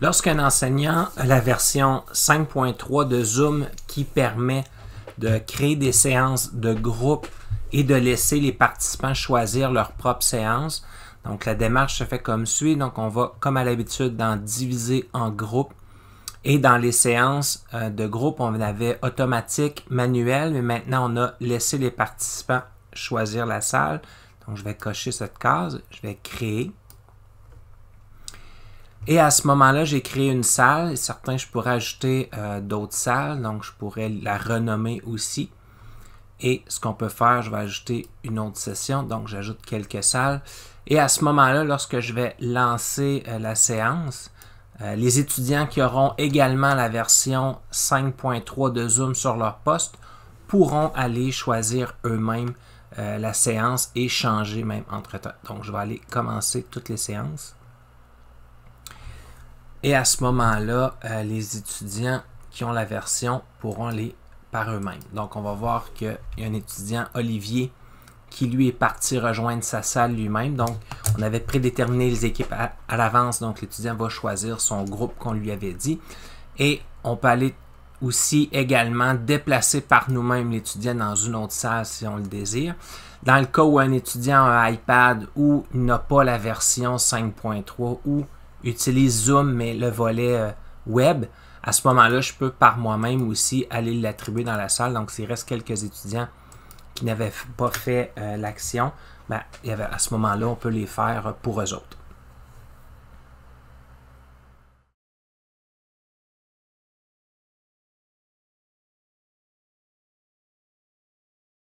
Lorsqu'un enseignant a la version 5.3 de Zoom qui permet de créer des séances de groupe et de laisser les participants choisir leur propre séance, donc la démarche se fait comme suit. Donc on va, comme à l'habitude, dans diviser en groupes. Et dans les séances euh, de groupe, on avait automatique, manuel, mais maintenant on a laissé les participants choisir la salle. Donc je vais cocher cette case, je vais créer. Et à ce moment-là, j'ai créé une salle. certains, je pourrais ajouter euh, d'autres salles. Donc, je pourrais la renommer aussi. Et ce qu'on peut faire, je vais ajouter une autre session. Donc, j'ajoute quelques salles. Et à ce moment-là, lorsque je vais lancer euh, la séance, euh, les étudiants qui auront également la version 5.3 de Zoom sur leur poste pourront aller choisir eux-mêmes la séance et changer même entre-temps. Donc, je vais aller commencer toutes les séances. Et à ce moment-là, euh, les étudiants qui ont la version pourront les par eux-mêmes. Donc, on va voir qu'il y a un étudiant, Olivier, qui lui est parti rejoindre sa salle lui-même. Donc, on avait prédéterminé les équipes à, à l'avance. Donc, l'étudiant va choisir son groupe qu'on lui avait dit. Et on peut aller aussi également déplacer par nous-mêmes l'étudiant dans une autre salle si on le désire. Dans le cas où un étudiant a un iPad ou n'a pas la version 5.3 ou utilise Zoom, mais le volet euh, web, à ce moment-là, je peux par moi-même aussi aller l'attribuer dans la salle. Donc, s'il reste quelques étudiants qui n'avaient pas fait euh, l'action, ben, à ce moment-là, on peut les faire euh, pour eux autres.